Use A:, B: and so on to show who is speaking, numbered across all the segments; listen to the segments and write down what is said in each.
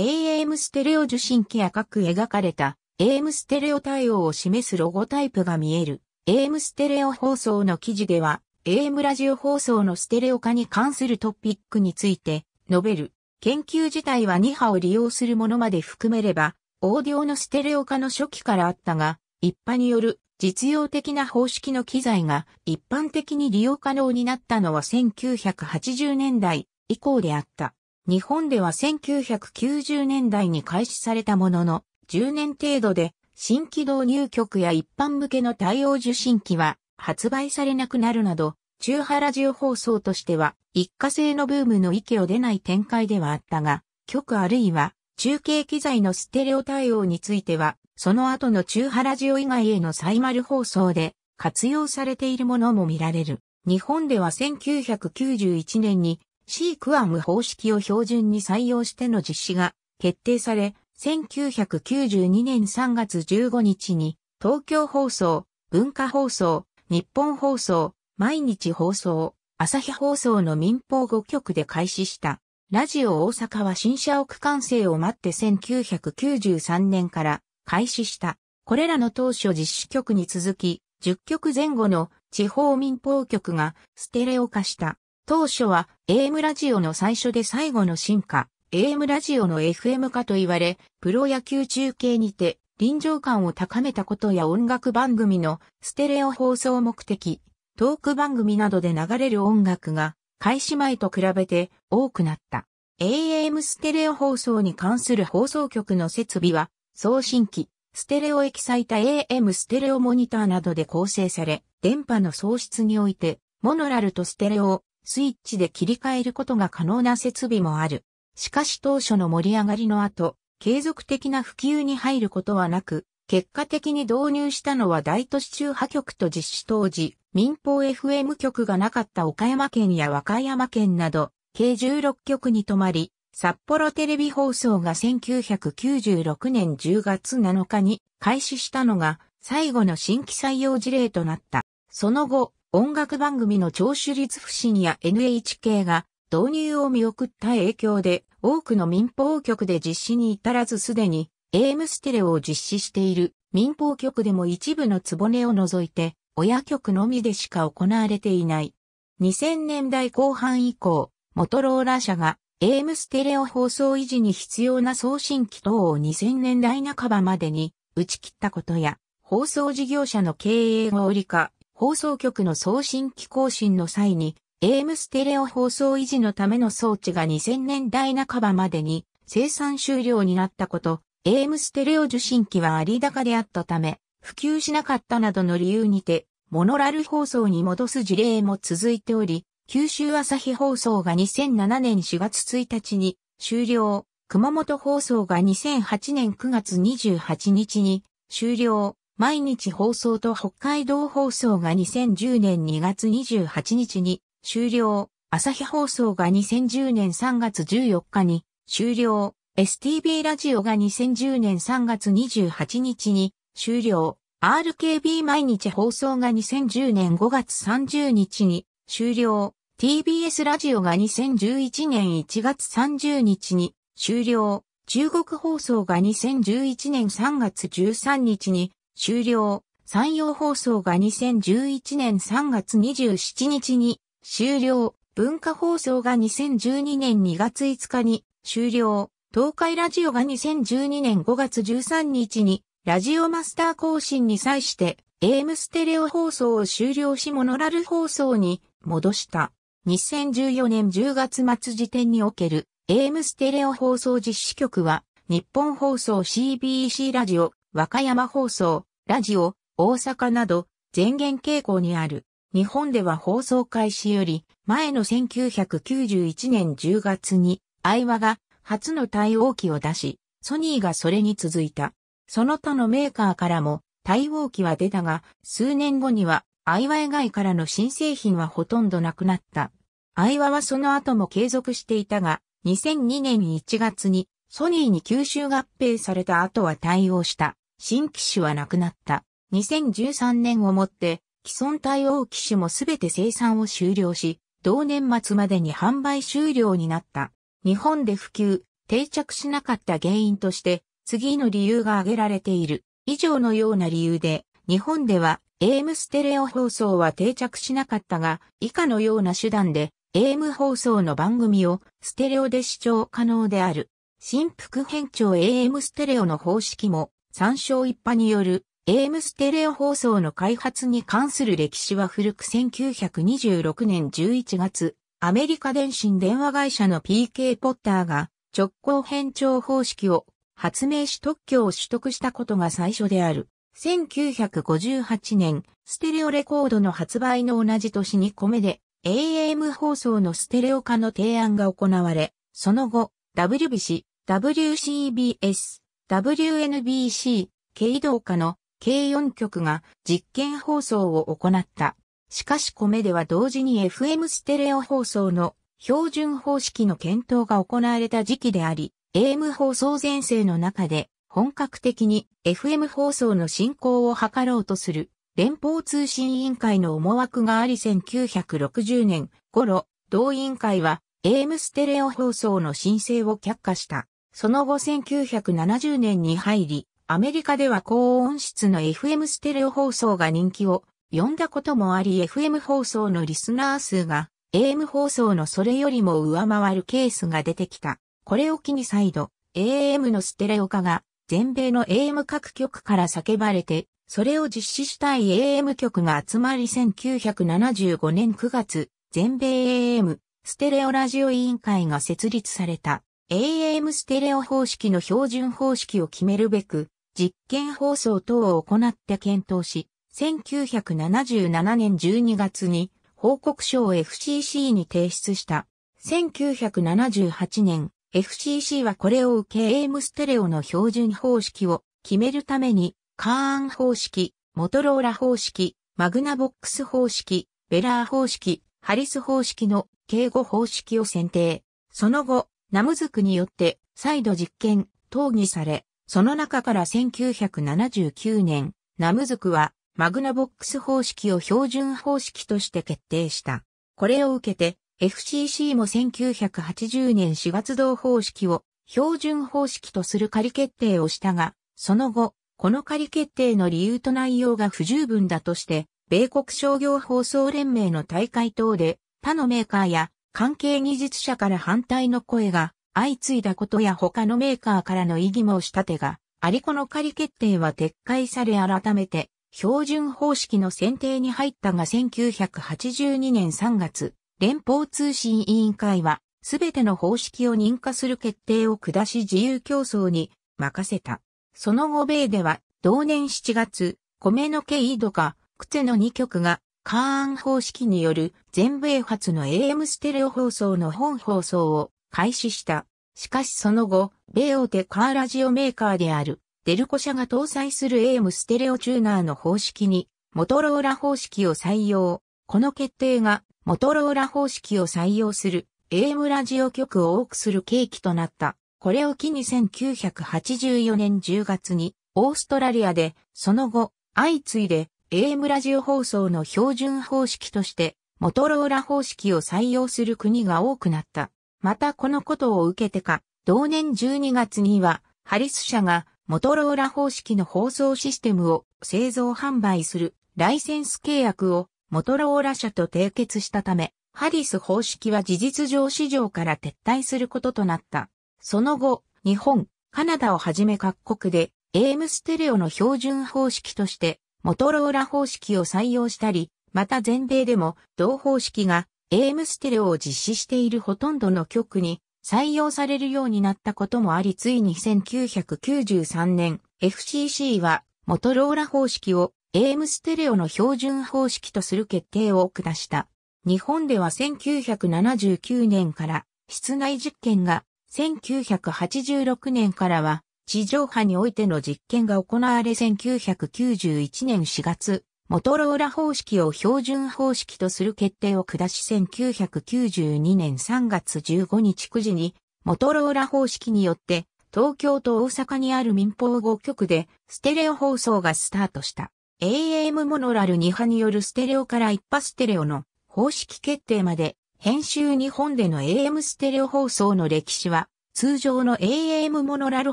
A: AM ステレオ受信機赤く描かれた AM ステレオ対応を示すロゴタイプが見える AM ステレオ放送の記事では AM ラジオ放送のステレオ化に関するトピックについて述べる研究自体は2波を利用するものまで含めればオーディオのステレオ化の初期からあったが一般による実用的な方式の機材が一般的に利用可能になったのは1980年代以降であった。日本では1990年代に開始されたものの、10年程度で新規導入局や一般向けの対応受信機は発売されなくなるなど、中波ラジオ放送としては一過性のブームの域を出ない展開ではあったが、局あるいは中継機材のステレオ対応については、その後の中波ラジオ以外へのサイマル放送で活用されているものも見られる。日本では1991年にシークアム方式を標準に採用しての実施が決定され、1992年3月15日に東京放送、文化放送、日本放送、毎日放送、朝日放送の民放5局で開始した。ラジオ大阪は新社屋完成を待って1993年から開始した。これらの当初実施局に続き、10局前後の地方民放局がステレオ化した。当初は AM ラジオの最初で最後の進化、AM ラジオの FM 化と言われ、プロ野球中継にて臨場感を高めたことや音楽番組のステレオ放送目的、トーク番組などで流れる音楽が開始前と比べて多くなった。AM ステレオ放送に関する放送局の設備は送信機、ステレオエキサイタ AM ステレオモニターなどで構成され、電波の喪失において、モノラルとステレオ、スイッチで切り替えることが可能な設備もある。しかし当初の盛り上がりの後、継続的な普及に入ることはなく、結果的に導入したのは大都市中波局と実施当時、民放 FM 局がなかった岡山県や和歌山県など、計16局に止まり、札幌テレビ放送が1996年10月7日に開始したのが最後の新規採用事例となった。その後、音楽番組の聴取率不振や NHK が導入を見送った影響で多くの民放局で実施に至らずすでに AM ステレオを実施している民放局でも一部のつぼねを除いて親局のみでしか行われていない。2000年代後半以降、モトローラ社が AM ステレオ放送維持に必要な送信機等を2000年代半ばまでに打ち切ったことや、放送事業者の経営合理化、放送局の送信機更新の際に、AM ステレオ放送維持のための装置が2000年代半ばまでに生産終了になったこと、AM ステレオ受信機は有高であったため、普及しなかったなどの理由にて、モノラル放送に戻す事例も続いており、九州朝日放送が2007年4月1日に終了、熊本放送が2008年9月28日に終了、毎日放送と北海道放送が2010年2月28日に終了、朝日放送が2010年3月14日に終了、STB ラジオが2010年3月28日に終了、RKB 毎日放送が2010年5月30日に終了、TBS ラジオが2011年1月30日に終了、中国放送が2011年3月13日に終了。山陽放送が2011年3月27日に終了。文化放送が2012年2月5日に終了。東海ラジオが2012年5月13日にラジオマスター更新に際してエームステレオ放送を終了しモノラル放送に戻した。2014年10月末時点におけるエームステレオ放送実施局は日本放送 CBC ラジオ、和歌山放送、ラジオ、大阪など、前言傾向にある。日本では放送開始より前の1991年10月に、アイワが初の対応機を出し、ソニーがそれに続いた。その他のメーカーからも対応機は出たが、数年後にはアイワ以外からの新製品はほとんどなくなった。アイワはその後も継続していたが、2002年1月にソニーに吸収合併された後は対応した。新機種はなくなった。2013年をもって、既存対応機種もすべて生産を終了し、同年末までに販売終了になった。日本で普及、定着しなかった原因として、次の理由が挙げられている。以上のような理由で、日本では AM ステレオ放送は定着しなかったが、以下のような手段で AM 放送の番組をステレオで視聴可能である。新副編長 AM ステレオの方式も参照一派による AM ステレオ放送の開発に関する歴史は古く1926年11月、アメリカ電信電話会社の PK ポッターが直行変調方式を発明し特許を取得したことが最初である。1958年、ステレオレコードの発売の同じ年に米で AM 放送のステレオ化の提案が行われ、その後、WBC、WCBS、WNBC、軽動化の軽4局が実験放送を行った。しかし米では同時に FM ステレオ放送の標準方式の検討が行われた時期であり、AM 放送前世の中で本格的に FM 放送の進行を図ろうとする連邦通信委員会の思惑があり1960年頃、同委員会は AM ステレオ放送の申請を却下した。その後1970年に入り、アメリカでは高音質の FM ステレオ放送が人気を呼んだこともあり FM 放送のリスナー数が AM 放送のそれよりも上回るケースが出てきた。これを機に再度 AM のステレオ化が全米の AM 各局から叫ばれて、それを実施したい AM 局が集まり1975年9月、全米 AM ステレオラジオ委員会が設立された。AM ステレオ方式の標準方式を決めるべく、実験放送等を行って検討し、1977年12月に報告書を FCC に提出した。1978年、FCC はこれを受け AM ステレオの標準方式を決めるために、カーン方式、モトローラ方式、マグナボックス方式、ベラー方式、ハリス方式の敬語方式を選定。その後、ナムズクによって再度実験、討議され、その中から1979年、ナムズクはマグナボックス方式を標準方式として決定した。これを受けて FCC も1980年4月同方式を標準方式とする仮決定をしたが、その後、この仮決定の理由と内容が不十分だとして、米国商業放送連盟の大会等で他のメーカーや関係技術者から反対の声が相次いだことや他のメーカーからの異議もし立てが、アリコの仮決定は撤回され改めて、標準方式の選定に入ったが1982年3月、連邦通信委員会は、すべての方式を認可する決定を下し自由競争に任せた。その後米では、同年7月、米のケイドか、クの2曲がカーン方式による全米初の AM ステレオ放送の本放送を開始した。しかしその後、米大手カーラジオメーカーであるデルコ社が搭載する AM ステレオチューナーの方式にモトローラ方式を採用。この決定がモトローラ方式を採用する AM ラジオ局を多くする契機となった。これを機に1984年10月にオーストラリアでその後相次いで AM ラジオ放送の標準方式として、モトローラ方式を採用する国が多くなった。またこのことを受けてか、同年12月には、ハリス社がモトローラ方式の放送システムを製造販売するライセンス契約をモトローラ社と締結したため、ハリス方式は事実上市場から撤退することとなった。その後、日本、カナダをはじめ各国で AM ステレオの標準方式としてモトローラ方式を採用したり、また全米でも同方式が AM ステレオを実施しているほとんどの局に採用されるようになったこともあり、ついに1993年 FCC はモトローラ方式を AM ステレオの標準方式とする決定を下した。日本では1979年から室内実験が1986年からは地上波においての実験が行われ1991年4月、モトローラ方式を標準方式とする決定を下し1992年3月15日9時に、モトローラ方式によって、東京と大阪にある民放5局で、ステレオ放送がスタートした。AM モノラル2波によるステレオから一波ステレオの方式決定まで、編集日本での AM ステレオ放送の歴史は、通常の AM モノラル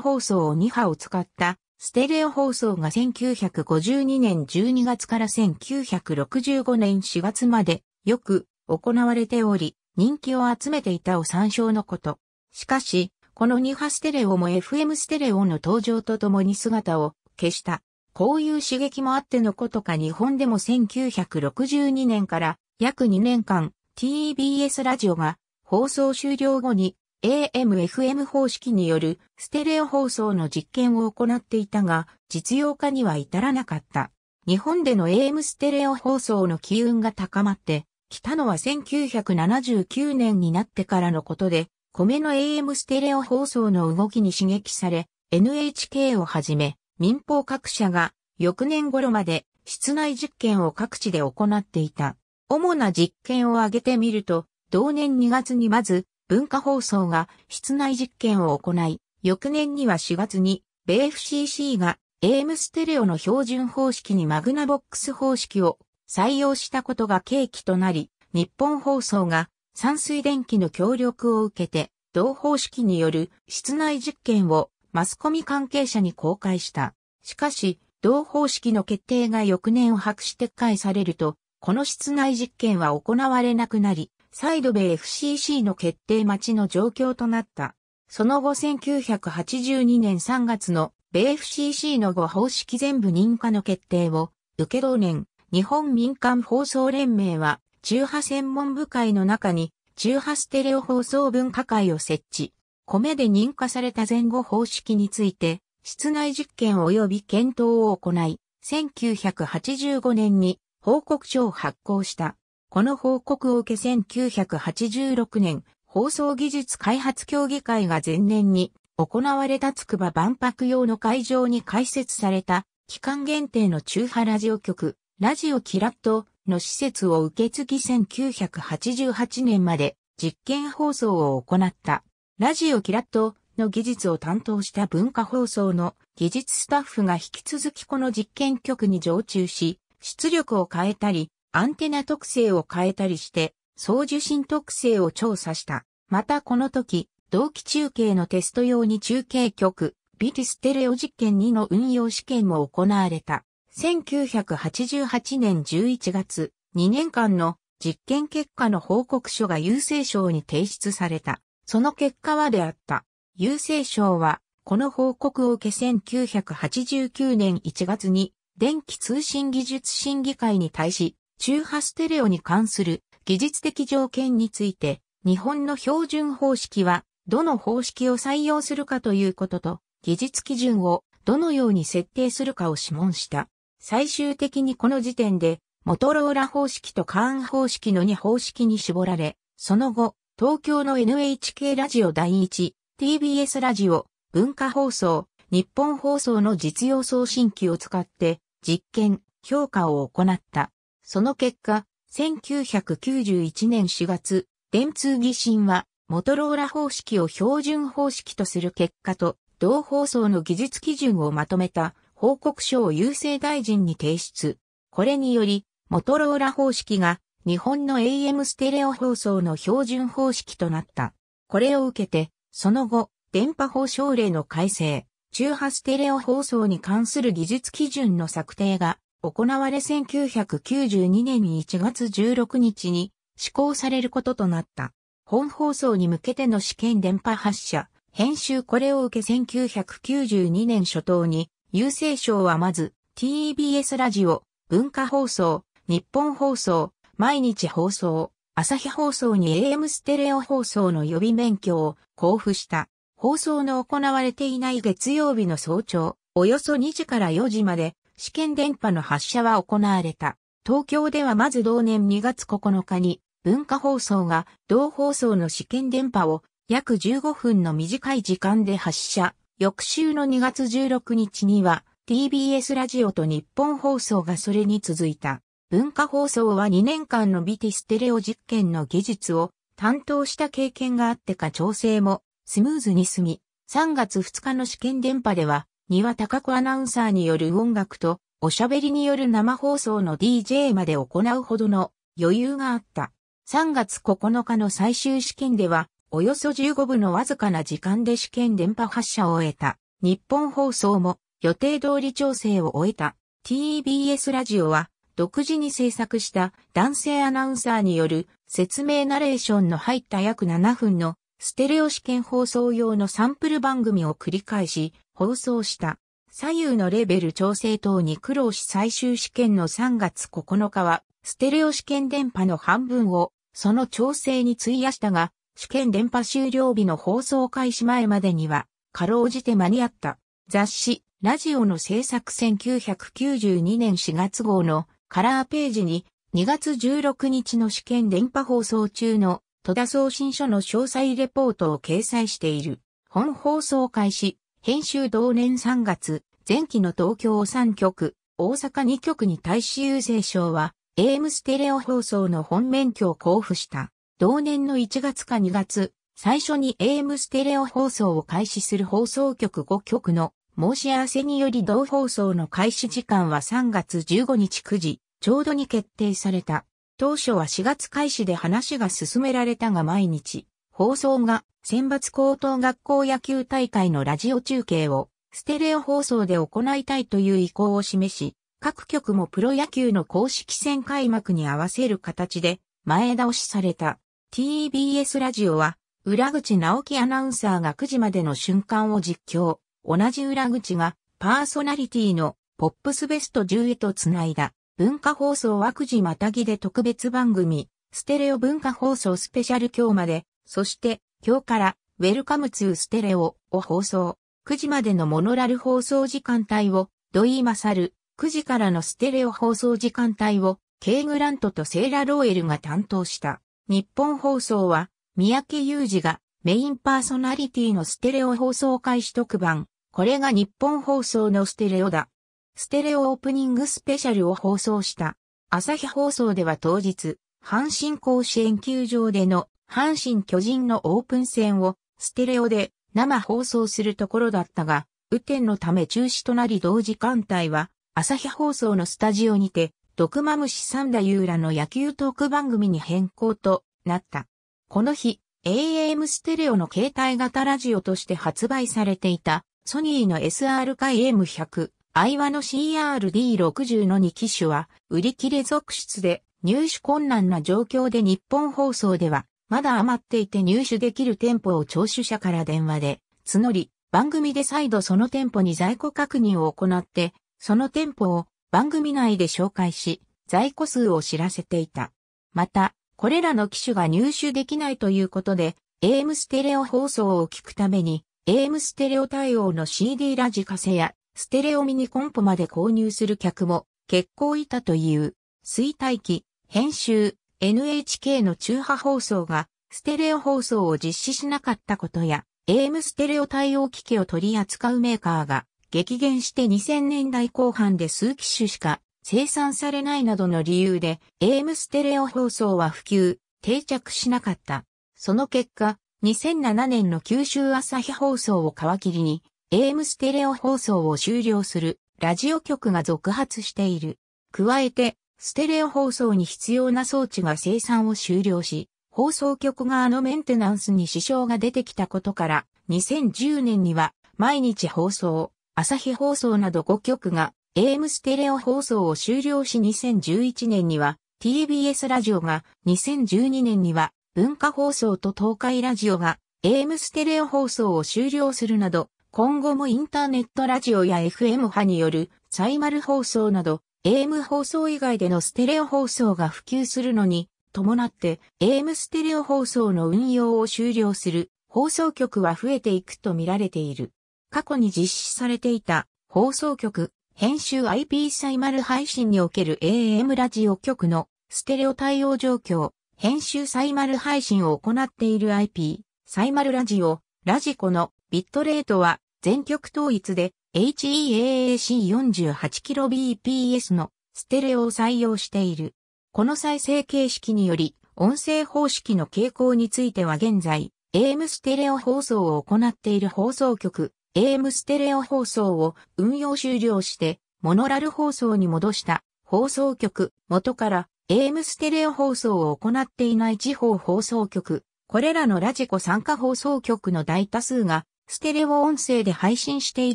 A: 放送を2波を使ったステレオ放送が1952年12月から1965年4月までよく行われており、人気を集めていたを参照のこと。しかし、この2波ステレオも FM ステレオの登場とともに姿を消した。こういう刺激もあってのことか日本でも1962年から約2年間 TBS ラジオが放送終了後に AM-FM 方式によるステレオ放送の実験を行っていたが、実用化には至らなかった。日本での AM ステレオ放送の機運が高まって、来たのは1979年になってからのことで、米の AM ステレオ放送の動きに刺激され、NHK をはじめ、民放各社が翌年頃まで室内実験を各地で行っていた。主な実験を挙げてみると、同年2月にまず、文化放送が室内実験を行い、翌年には4月に、米 FCC が AM ステレオの標準方式にマグナボックス方式を採用したことが契機となり、日本放送が山水電気の協力を受けて、同方式による室内実験をマスコミ関係者に公開した。しかし、同方式の決定が翌年を白紙撤回されると、この室内実験は行われなくなり、再度米 FCC の決定待ちの状況となった。その後1982年3月の米 FCC の後方式全部認可の決定を受け同年、日本民間放送連盟は中波専門部会の中に中波ステレオ放送文化会を設置。米で認可された前後方式について、室内実験及び検討を行い、1985年に報告書を発行した。この報告を受け1986年、放送技術開発協議会が前年に行われた筑波万博用の会場に開設された期間限定の中波ラジオ局、ラジオキラットの施設を受け継ぎ1988年まで実験放送を行った。ラジオキラットの技術を担当した文化放送の技術スタッフが引き続きこの実験局に常駐し、出力を変えたり、アンテナ特性を変えたりして、送受信特性を調査した。またこの時、同期中継のテスト用に中継局、ビティステレオ実験2の運用試験も行われた。1988年11月、2年間の実験結果の報告書が郵政省に提出された。その結果はであった。郵政省は、この報告を受け1989年1月に、電気通信技術審議会に対し、中波ステレオに関する技術的条件について、日本の標準方式は、どの方式を採用するかということと、技術基準をどのように設定するかを諮問した。最終的にこの時点で、モトローラ方式とカーン方式の2方式に絞られ、その後、東京の NHK ラジオ第1、TBS ラジオ、文化放送、日本放送の実用送信機を使って、実験、評価を行った。その結果、1991年4月、電通疑心は、モトローラ方式を標準方式とする結果と、同放送の技術基準をまとめた報告書を郵政大臣に提出。これにより、モトローラ方式が日本の AM ステレオ放送の標準方式となった。これを受けて、その後、電波法省令の改正、中波ステレオ放送に関する技術基準の策定が行われ1992年に1月16日に施行されることとなった。本放送に向けての試験電波発射、編集これを受け1992年初頭に、郵政省はまず TBS ラジオ、文化放送、日本放送、毎日放送、朝日放送に AM ステレオ放送の予備免許を交付した。放送の行われていない月曜日の早朝、およそ2時から4時まで試験電波の発射は行われた。東京ではまず同年2月9日に文化放送が同放送の試験電波を約15分の短い時間で発射。翌週の2月16日には TBS ラジオと日本放送がそれに続いた。文化放送は2年間のビティステレオ実験の技術を担当した経験があってか調整もスムーズに済み、3月2日の試験電波では庭高子アナウンサーによる音楽とおしゃべりによる生放送の DJ まで行うほどの余裕があった。3月9日の最終試験では、およそ15分のわずかな時間で試験電波発射を終えた。日本放送も予定通り調整を終えた。TBS ラジオは独自に制作した男性アナウンサーによる説明ナレーションの入った約7分のステレオ試験放送用のサンプル番組を繰り返し放送した。左右のレベル調整等に苦労し最終試験の3月9日は、ステレオ試験電波の半分を、その調整に費やしたが、試験電波終了日の放送開始前までには、かろうじて間に合った。雑誌、ラジオの制作1992年4月号のカラーページに、2月16日の試験電波放送中の戸田送信書の詳細レポートを掲載している。本放送開始、編集同年3月、前期の東京3局、大阪2局に対し優勢賞は、AM ステレオ放送の本免許を交付した。同年の1月か2月、最初に AM ステレオ放送を開始する放送局5局の申し合わせにより同放送の開始時間は3月15日9時、ちょうどに決定された。当初は4月開始で話が進められたが毎日、放送が選抜高等学校野球大会のラジオ中継をステレオ放送で行いたいという意向を示し、各局もプロ野球の公式戦開幕に合わせる形で前倒しされた TBS ラジオは裏口直樹アナウンサーが9時までの瞬間を実況、同じ裏口がパーソナリティのポップスベスト10へとつないだ文化放送は9時またぎで特別番組ステレオ文化放送スペシャル今日まで、そして今日からウェルカムツーステレオを放送。9時までのモノラル放送時間帯を土井勝ル、9時からのステレオ放送時間帯をケイグラントとセーラ・ローエルが担当した。日本放送は三宅裕二がメインパーソナリティのステレオ放送開始特番。これが日本放送のステレオだ。ステレオオープニングスペシャルを放送した。朝日放送では当日、阪神甲子園球場での阪神巨人のオープン戦をステレオで生放送するところだったが、雨天のため中止となり同時間帯は朝日放送のスタジオにて、毒マムシ三田優ラの野球トーク番組に変更となった。この日、AM ステレオの携帯型ラジオとして発売されていた、ソニーの SR 回 M100、アイワの CRD60 の2機種は、売り切れ続出で入手困難な状況で日本放送では、まだ余っていて入手できる店舗を聴取者から電話で募り、番組で再度その店舗に在庫確認を行って、その店舗を番組内で紹介し、在庫数を知らせていた。また、これらの機種が入手できないということで、AM ステレオ放送を聞くために、AM ステレオ対応の CD ラジカセや、ステレオミニコンポまで購入する客も結構いたという、衰退期、編集、NHK の中波放送がステレオ放送を実施しなかったことや、AM ステレオ対応機器を取り扱うメーカーが激減して2000年代後半で数機種しか生産されないなどの理由で AM ステレオ放送は普及、定着しなかった。その結果、2007年の九州朝日放送を皮切りに AM ステレオ放送を終了するラジオ局が続発している。加えてステレオ放送に必要な装置が生産を終了し、放送局側のメンテナンスに支障が出てきたことから、2010年には毎日放送、朝日放送など5局が AM ステレオ放送を終了し2011年には TBS ラジオが2012年には文化放送と東海ラジオが AM ステレオ放送を終了するなど今後もインターネットラジオや FM 派によるサイマル放送など AM 放送以外でのステレオ放送が普及するのに伴って AM ステレオ放送の運用を終了する放送局は増えていくと見られている。過去に実施されていた放送局、編集 IP サイマル配信における AM ラジオ局のステレオ対応状況、編集サイマル配信を行っている IP、サイマルラジオ、ラジコのビットレートは全局統一で HEAAC48kbps のステレオを採用している。この再生形式により、音声方式の傾向については現在、AM ステレオ放送を行っている放送局、AM ステレオ放送を運用終了して、モノラル放送に戻した放送局、元から AM ステレオ放送を行っていない地方放送局、これらのラジコ参加放送局の大多数がステレオ音声で配信してい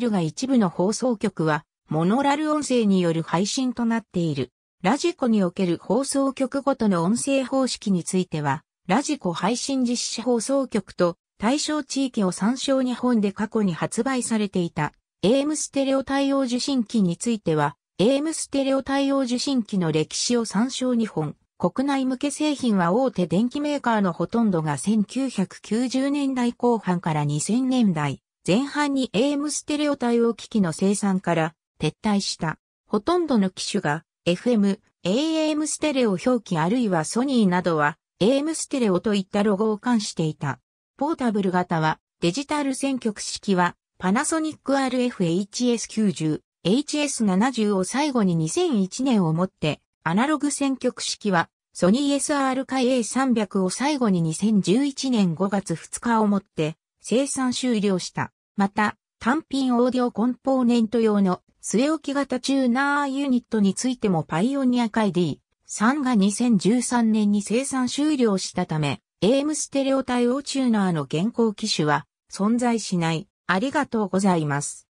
A: るが一部の放送局は、モノラル音声による配信となっている。ラジコにおける放送局ごとの音声方式については、ラジコ配信実施放送局と対象地域を参照日本で過去に発売されていた AM ステレオ対応受信機については、AM ステレオ対応受信機の歴史を参照日本。国内向け製品は大手電機メーカーのほとんどが1990年代後半から2000年代前半に AM ステレオ対応機器の生産から撤退した。ほとんどの機種が FM、AM ステレオ表記あるいはソニーなどは AM ステレオといったロゴを冠していた。ポータブル型はデジタル選曲式はパナソニック RFHS90、HS70 を最後に2001年をもってアナログ選曲式は、ソニー SRK-A300 を最後に2011年5月2日をもって生産終了した。また、単品オーディオコンポーネント用の末置き型チューナーユニットについてもパイオニア界 D3 が2013年に生産終了したため、AM ステレオ対応チューナーの現行機種は存在しない。ありがとうございます。